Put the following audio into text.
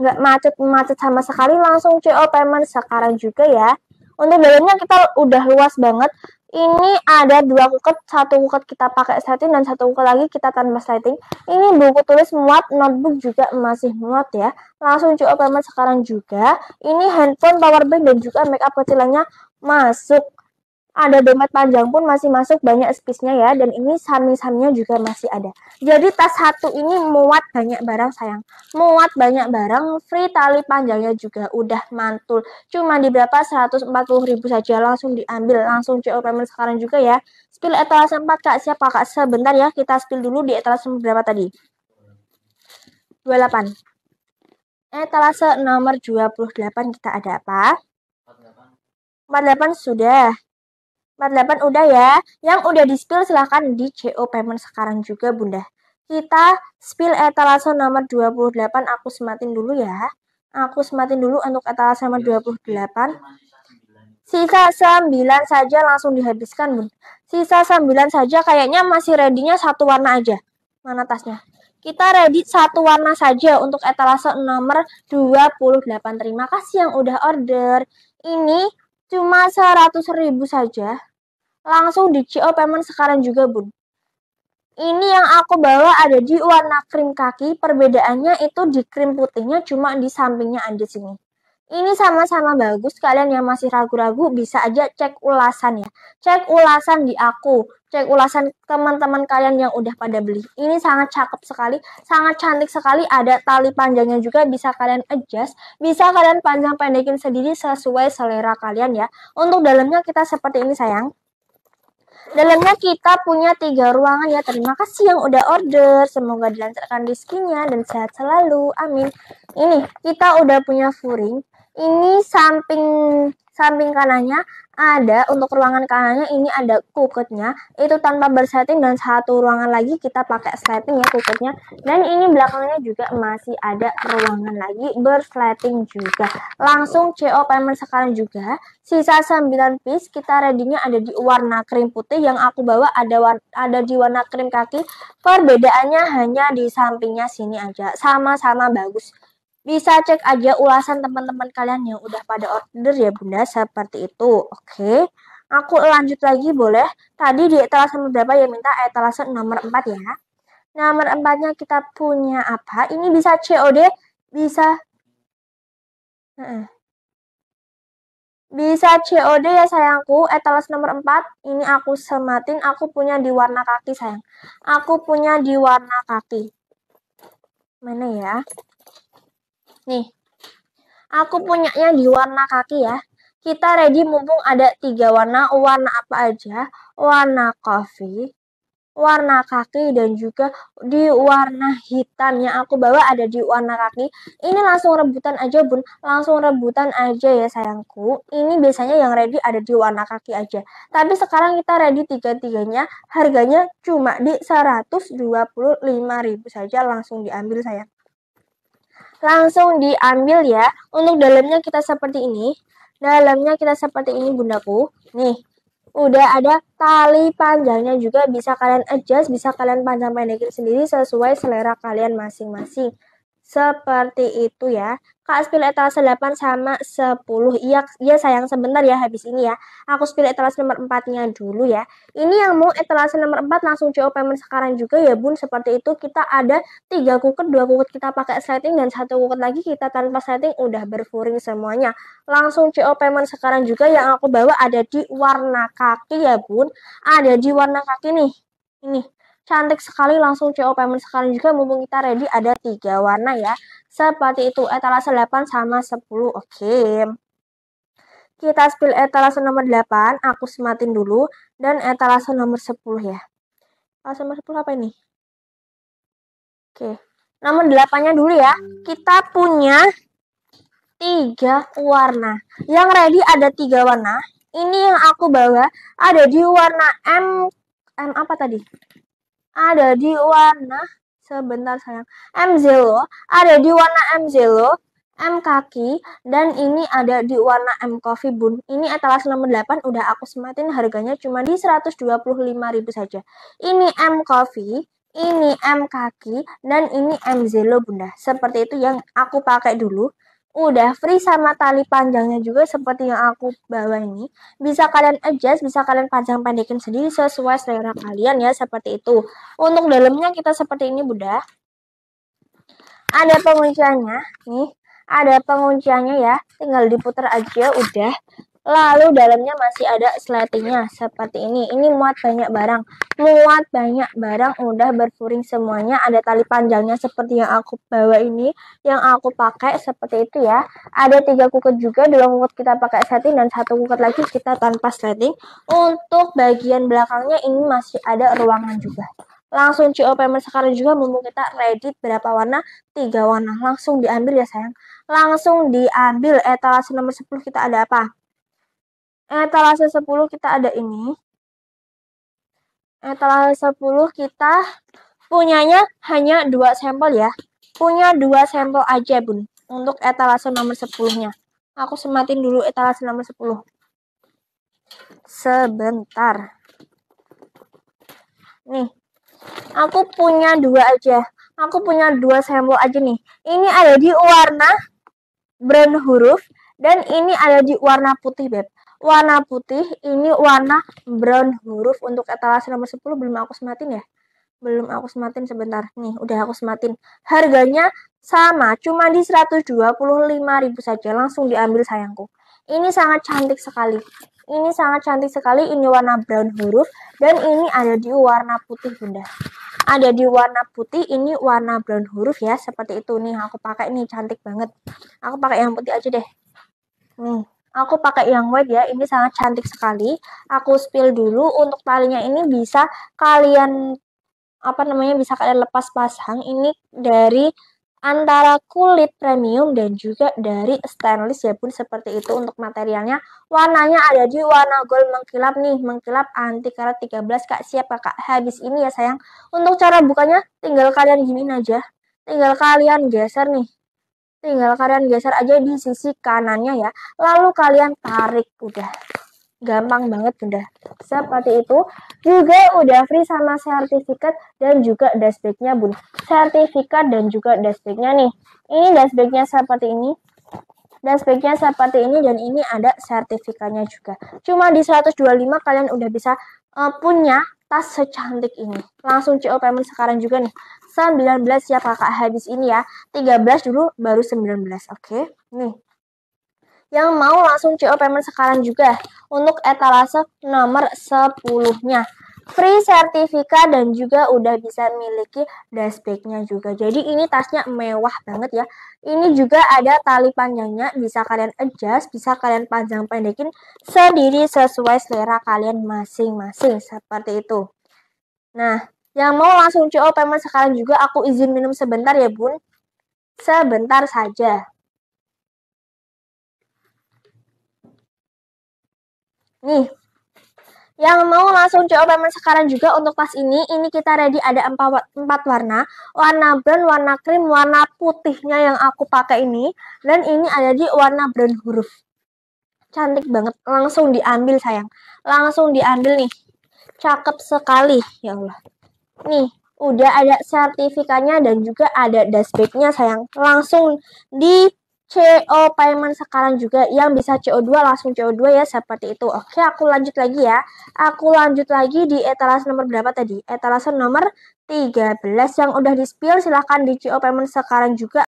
nggak macet macet sama sekali langsung CO payment sekarang juga ya untuk dalamnya kita udah luas banget ini ada dua kuket, satu kuket kita pakai setting dan satu kuket lagi kita tanpa setting. Ini buku tulis muat, notebook juga masih muat ya. Langsung co payment sekarang juga. Ini handphone, powerbank dan juga make up kecilannya masuk ada dompet panjang pun masih masuk banyak spesnya ya dan ini sami sahamnya juga masih ada. Jadi tas satu ini muat banyak barang sayang. Muat banyak barang, free tali panjangnya juga udah mantul. Cuma di berapa 140 ribu saja langsung diambil, langsung CO payment sekarang juga ya. Spill etalase 4 Kak, siapa Kak? Sebentar ya, kita spill dulu di etalase berapa tadi? 28. Etalase nomor 28 kita ada apa? 48 sudah. 48 udah ya. Yang udah di spill silahkan di CO payment sekarang juga bunda. Kita spill etalase nomor 28 aku sematin dulu ya. Aku sematin dulu untuk etalase nomor 28. Iya, Sisa 9 saja langsung dihabiskan bun. Sisa 9 saja kayaknya masih ready-nya satu warna aja. Mana tasnya? Kita ready satu warna saja untuk etalase nomor 28. Terima kasih yang udah order. Ini cuma 100 ribu saja. Langsung di CO payment sekarang juga, Bun. Ini yang aku bawa ada di warna krim kaki, perbedaannya itu di krim putihnya cuma di sampingnya ada sini. Ini sama-sama bagus, kalian yang masih ragu-ragu bisa aja cek ulasan ya. Cek ulasan di aku, cek ulasan teman-teman kalian yang udah pada beli. Ini sangat cakep sekali, sangat cantik sekali, ada tali panjangnya juga bisa kalian adjust, bisa kalian panjang pendekin sendiri sesuai selera kalian ya. Untuk dalamnya kita seperti ini sayang dalamnya kita punya tiga ruangan ya. Terima kasih yang udah order. Semoga dilancarkan rezekinya dan sehat selalu. Amin. Ini kita udah punya furing. Ini samping samping kanannya ada untuk ruangan kanannya ini ada kuketnya itu tanpa bersetting dan satu ruangan lagi kita pakai slating ya kuketnya dan ini belakangnya juga masih ada ruangan lagi bersetting juga langsung CO payment sekarang juga sisa 9 piece kita readynya ada di warna krim putih yang aku bawa ada ada di warna krim kaki perbedaannya hanya di sampingnya sini aja sama-sama bagus bisa cek aja ulasan teman-teman kalian yang udah pada order ya bunda, seperti itu. Oke, aku lanjut lagi boleh. Tadi di etalase berapa ya minta etalase nomor 4 ya. Nomor 4-nya kita punya apa? Ini bisa COD, bisa... Bisa COD ya sayangku, etalase nomor 4, ini aku sematin, aku punya di warna kaki sayang. Aku punya di warna kaki. Mana ya? Nih, aku punyanya di warna kaki ya. Kita ready mumpung ada tiga warna. Warna apa aja? Warna coffee, warna kaki, dan juga di warna hitam yang aku bawa ada di warna kaki. Ini langsung rebutan aja bun, langsung rebutan aja ya sayangku. Ini biasanya yang ready ada di warna kaki aja. Tapi sekarang kita ready tiga-tiganya, harganya cuma di 125.000 saja langsung diambil sayang langsung diambil ya. Untuk dalamnya kita seperti ini. Dalamnya kita seperti ini bundaku. Nih, udah ada tali panjangnya juga bisa kalian adjust, bisa kalian panjang pendekin sendiri sesuai selera kalian masing-masing. Seperti itu ya. Kak spill etalase 8 sama 10. Iya, iya sayang sebentar ya habis ini ya. Aku spill etalase nomor 4-nya dulu ya. Ini yang mau etalase nomor 4 langsung CO payment sekarang juga ya Bun. Seperti itu kita ada 3 kuket, 2 kuket kita pakai setting dan satu kuket lagi kita tanpa setting udah berfuring semuanya. Langsung CO payment sekarang juga yang aku bawa ada di warna kaki ya Bun. Ada di warna kaki nih. Ini cantik sekali langsung CO payment sekali juga mumpung kita ready ada tiga warna ya seperti itu etalase 8 sama 10 oke okay. kita spill etalase nomor 8 aku sematin dulu dan etalase nomor 10 ya etalase nomor 10 apa ini oke okay. nomor 8 nya dulu ya kita punya tiga warna yang ready ada tiga warna ini yang aku bawa ada di warna M M apa tadi? ada di warna sebentar sayang M0 ada di warna M0 M kaki dan ini ada di warna M coffee bun. Ini etalase nomor 8 udah aku sematin harganya cuma di 125.000 saja. Ini M coffee, ini M kaki dan ini M 0 Bunda. Seperti itu yang aku pakai dulu udah free sama tali panjangnya juga seperti yang aku bawa ini bisa kalian adjust bisa kalian panjang pendekin sendiri sesuai selera kalian ya seperti itu untuk dalamnya kita seperti ini bunda ada pengunciannya nih ada pengunciannya ya tinggal diputar aja udah Lalu dalamnya masih ada slatingnya seperti ini. Ini muat banyak barang. Muat banyak barang udah berfuring semuanya. Ada tali panjangnya seperti yang aku bawa ini. Yang aku pakai seperti itu ya. Ada tiga kuket juga. Dua kuket kita pakai setting dan satu kuket lagi kita tanpa sleting. Untuk bagian belakangnya ini masih ada ruangan juga langsung CO payment sekarang juga mumpung kita ready berapa warna tiga warna langsung diambil ya sayang langsung diambil etalase nomor 10 kita ada apa etalase eh, 10 kita ada ini. Etalase eh, 10 kita punyanya hanya dua sampel ya. Punya dua sampel aja, Bun. Untuk etalase eh, nomor 10-nya. Aku sematin dulu etalase nomor 10. Sebentar. Nih. Aku punya dua aja. Aku punya dua sampel aja nih. Ini ada di warna brand huruf dan ini ada di warna putih, Beb warna putih ini warna brown huruf untuk etalase nomor 10 belum aku sematin ya belum aku sematin sebentar nih udah aku sematin harganya sama cuma di 125.000 saja langsung diambil sayangku ini sangat cantik sekali ini sangat cantik sekali ini warna brown huruf dan ini ada di warna putih bunda ada di warna putih ini warna brown huruf ya seperti itu nih aku pakai ini cantik banget aku pakai yang putih aja deh nih Aku pakai yang white ya, ini sangat cantik sekali. Aku spill dulu untuk talinya ini bisa kalian apa namanya bisa kalian lepas pasang ini dari antara kulit premium dan juga dari stainless ya pun seperti itu untuk materialnya warnanya ada di warna gold mengkilap nih mengkilap anti karat 13 kak siap kakak habis ini ya sayang untuk cara bukanya tinggal kalian gini aja tinggal kalian geser nih tinggal kalian geser aja di sisi kanannya ya lalu kalian tarik udah gampang banget bunda seperti itu juga udah free sama sertifikat dan juga dashbacknya bun. sertifikat dan juga dashbacknya nih ini dashbacknya seperti ini dashbacknya seperti ini dan ini ada sertifikatnya juga cuma di 125 kalian udah bisa uh, punya tas secantik ini. Langsung CO payment sekarang juga nih. 19 ya kakak habis ini ya. 13 dulu baru 19. Oke. Okay? Nih. Yang mau langsung CO payment sekarang juga untuk etalase nomor 10-nya free sertifikat dan juga udah bisa miliki dashbacknya juga. Jadi ini tasnya mewah banget ya. Ini juga ada tali panjangnya, bisa kalian adjust, bisa kalian panjang pendekin sendiri sesuai selera kalian masing-masing seperti itu. Nah, yang mau langsung CO payment sekarang juga aku izin minum sebentar ya bun. Sebentar saja. Nih, yang mau langsung coba payment sekarang juga untuk tas ini, ini kita ready ada empat, empat warna. Warna brown, warna krim, warna putihnya yang aku pakai ini. Dan ini ada di warna brown huruf. Cantik banget, langsung diambil sayang. Langsung diambil nih. Cakep sekali, ya Allah. Nih, udah ada sertifikatnya dan juga ada dashbacknya sayang. Langsung di CO payment sekarang juga yang bisa CO2 langsung CO2 ya seperti itu. Oke, aku lanjut lagi ya. Aku lanjut lagi di etalase nomor berapa tadi? Etalase nomor 13 yang udah di spill silahkan di CO payment sekarang juga.